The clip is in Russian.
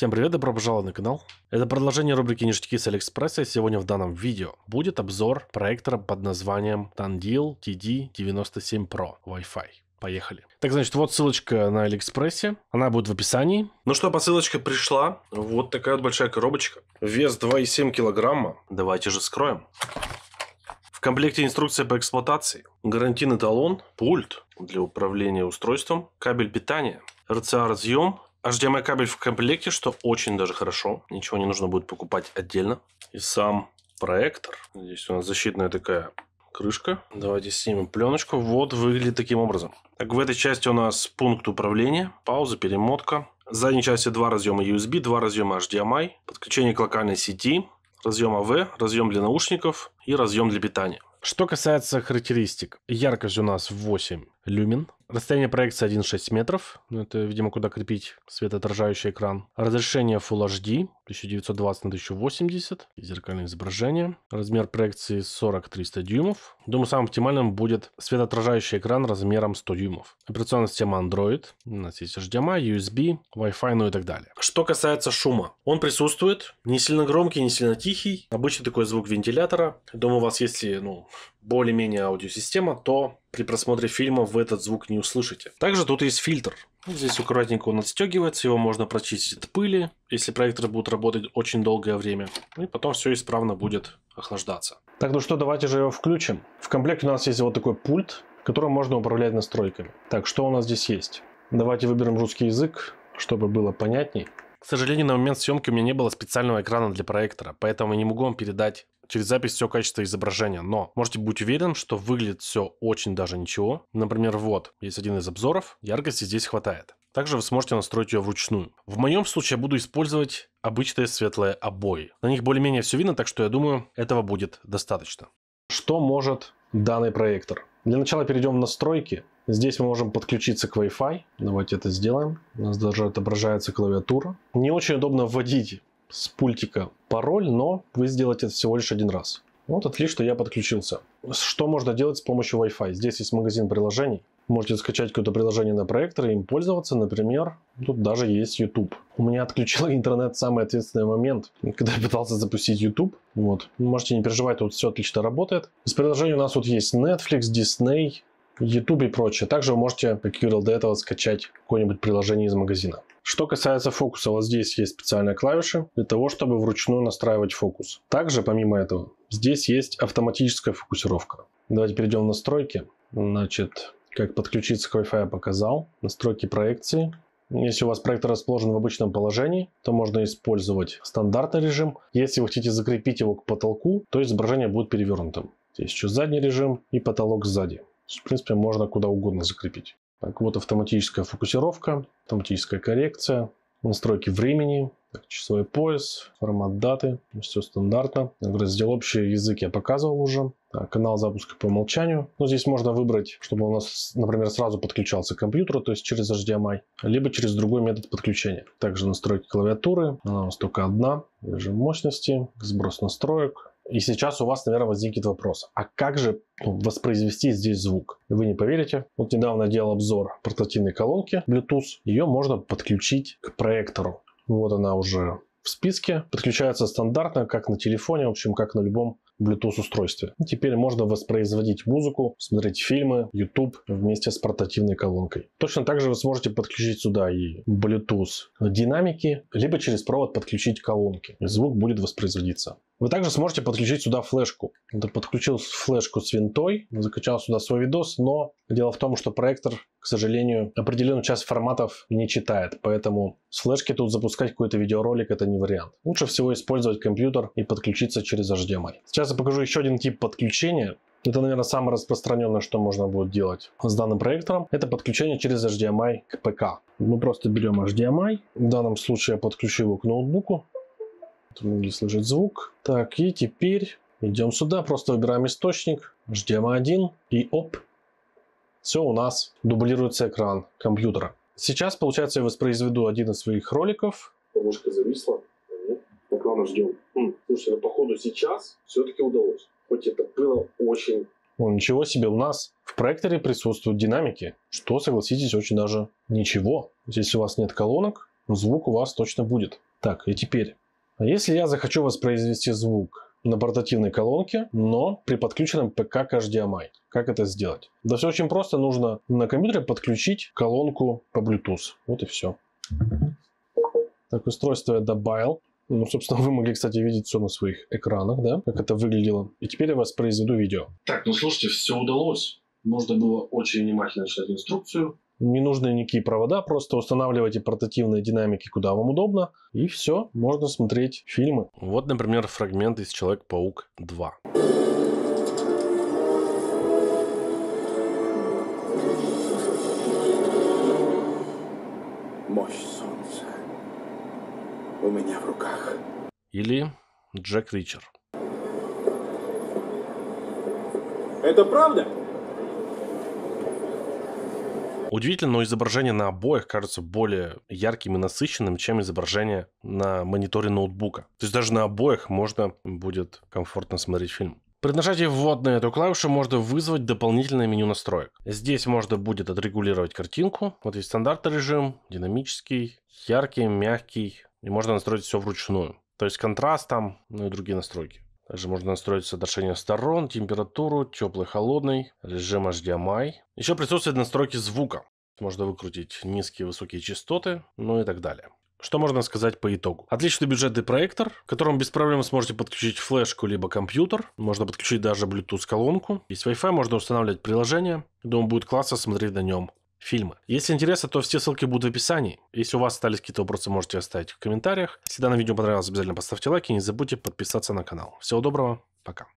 Всем привет, добро пожаловать на канал. Это продолжение рубрики «Ништяки с Алиэкспресса» сегодня в данном видео будет обзор проектора под названием Tandil TD97 Pro Wi-Fi. Поехали. Так, значит, вот ссылочка на Алиэкспрессе. Она будет в описании. Ну что, посылочка пришла. Вот такая вот большая коробочка. Вес 2,7 килограмма. Давайте же скроем. В комплекте инструкция по эксплуатации, гарантийный талон, пульт для управления устройством, кабель питания, РЦА-разъем, HDMI кабель в комплекте, что очень даже хорошо. Ничего не нужно будет покупать отдельно. И сам проектор. Здесь у нас защитная такая крышка. Давайте снимем пленочку. Вот выглядит таким образом. Так, в этой части у нас пункт управления, пауза, перемотка. В задней части два разъема USB, два разъема HDMI, подключение к локальной сети, разъем AV, а разъем для наушников и разъем для питания. Что касается характеристик, яркость у нас 8 люмен. Расстояние проекции 1,6 метров. Ну, это, видимо, куда крепить светоотражающий экран. Разрешение Full HD 1920 на 1080. Зеркальное изображение. Размер проекции 40-300 дюймов. Думаю, самым оптимальным будет светоотражающий экран размером 100 дюймов. Операционная система Android. У нас есть HDMI, USB, Wi-Fi, ну и так далее. Что касается шума. Он присутствует. Не сильно громкий, не сильно тихий. Обычный такой звук вентилятора. Думаю, у вас, есть ну, более-менее аудиосистема, то при просмотре фильма вы этот звук не услышите. Также тут есть фильтр. Здесь аккуратненько он отстегивается, его можно прочистить от пыли, если проектор будет работать очень долгое время. И потом все исправно будет охлаждаться. Так, ну что, давайте же его включим. В комплекте у нас есть вот такой пульт, которым можно управлять настройками. Так, что у нас здесь есть? Давайте выберем русский язык, чтобы было понятней. К сожалению, на момент съемки у меня не было специального экрана для проектора, поэтому я не могу вам передать через запись все качество изображения, но можете быть уверен, что выглядит все очень даже ничего. Например, вот, есть один из обзоров, яркости здесь хватает. Также вы сможете настроить ее вручную. В моем случае я буду использовать обычные светлые обои. На них более-менее все видно, так что я думаю, этого будет достаточно. Что может данный проектор? Для начала перейдем в настройки. Здесь мы можем подключиться к Wi-Fi. Давайте это сделаем. У нас даже отображается клавиатура. Не очень удобно вводить с пультика пароль, но вы сделаете это всего лишь один раз. Вот отлично, я подключился. Что можно делать с помощью Wi-Fi? Здесь есть магазин приложений. Можете скачать какое-то приложение на проектор и им пользоваться. Например, тут даже есть YouTube. У меня отключил интернет в самый ответственный момент, когда я пытался запустить YouTube. Вот. Можете не переживать, тут все отлично работает. Из приложений у нас тут есть Netflix, Disney, YouTube и прочее. Также вы можете, как я говорил до этого, скачать какое-нибудь приложение из магазина. Что касается фокуса, вот здесь есть специальная клавиша для того, чтобы вручную настраивать фокус. Также, помимо этого, здесь есть автоматическая фокусировка. Давайте перейдем в настройки. Значит, как подключиться к Wi-Fi я показал. Настройки проекции. Если у вас проектор расположен в обычном положении, то можно использовать стандартный режим. Если вы хотите закрепить его к потолку, то изображение будет перевернутым. Здесь еще задний режим и потолок сзади. В принципе, можно куда угодно закрепить. Так, вот автоматическая фокусировка, автоматическая коррекция, настройки времени, так, часовой пояс, формат даты, все стандартно. Раздел общий язык я показывал уже. Так, канал запуска по умолчанию. Но ну, здесь можно выбрать, чтобы у нас, например, сразу подключался к компьютеру, то есть через HDMI, либо через другой метод подключения. Также настройки клавиатуры, она у нас только одна. Режим мощности, сброс настроек, и сейчас у вас, наверное, возникнет вопрос, а как же ну, воспроизвести здесь звук? Вы не поверите, вот недавно делал обзор портативной колонки Bluetooth, ее можно подключить к проектору. Вот она уже в списке. Подключается стандартно, как на телефоне, в общем, как на любом Bluetooth-устройстве. Теперь можно воспроизводить музыку, смотреть фильмы, YouTube вместе с портативной колонкой. Точно так же вы сможете подключить сюда и Bluetooth динамики, либо через провод подключить колонки. И звук будет воспроизводиться. Вы также сможете подключить сюда флешку. Я подключил флешку с винтой, закачал сюда свой видос, но дело в том, что проектор, к сожалению, определенную часть форматов не читает, поэтому с флешки тут запускать какой-то видеоролик это не вариант. Лучше всего использовать компьютер и подключиться через HDMI. Сейчас Сейчас я покажу еще один тип подключения. Это, наверное, самое распространенное, что можно будет делать с данным проектором. Это подключение через HDMI к ПК. Мы просто берем HDMI. В данном случае я подключу его к ноутбуку. Не слышит звук. Так, и теперь идем сюда. Просто выбираем источник. HDMI1. И оп. Все у нас дублируется экран компьютера. Сейчас, получается, я воспроизведу один из своих роликов. Ложка зависла. Ивана ждем. Хм, слушай, ну, походу сейчас все-таки удалось. Хоть это было очень... О, ничего себе, у нас в проекторе присутствуют динамики, что, согласитесь, очень даже ничего. Если у вас нет колонок, звук у вас точно будет. Так, и теперь. А если я захочу воспроизвести звук на портативной колонке, но при подключенном ПК к HDMI. Как это сделать? Да все очень просто. Нужно на компьютере подключить колонку по Bluetooth. Вот и все. Так, устройство я добавил. Ну, собственно, вы могли, кстати, видеть все на своих экранах, да, как это выглядело. И теперь я воспроизведу видео. Так, ну слушайте, все удалось. Можно было очень внимательно читать инструкцию. Не нужны никакие провода, просто устанавливайте портативные динамики, куда вам удобно, и все, можно смотреть фильмы. Вот, например, фрагмент из «Человек-паук 2». Мощь у меня в руках. Или Джек Ричер. Это правда? Удивительно, но изображение на обоих кажется более ярким и насыщенным, чем изображение на мониторе ноутбука. То есть даже на обоих можно будет комфортно смотреть фильм. При нажатии ввод на эту клавишу можно вызвать дополнительное меню настроек. Здесь можно будет отрегулировать картинку. Вот есть стандартный режим, динамический, яркий, мягкий, и можно настроить все вручную. То есть контраст там, ну и другие настройки. Также можно настроить соотношение сторон, температуру, теплый, холодный, режим HDMI. Еще присутствуют настройки звука. Можно выкрутить низкие, высокие частоты, ну и так далее. Что можно сказать по итогу? Отличный бюджетный проектор, к которому без проблем сможете подключить флешку либо компьютер. Можно подключить даже Bluetooth-колонку. Есть Wi-Fi, можно устанавливать приложение. Думаю, будет классно смотреть на нем фильмы. Если интересно, то все ссылки будут в описании. Если у вас остались какие-то вопросы, можете оставить в комментариях. Если данное видео понравилось, обязательно поставьте лайк и не забудьте подписаться на канал. Всего доброго, пока.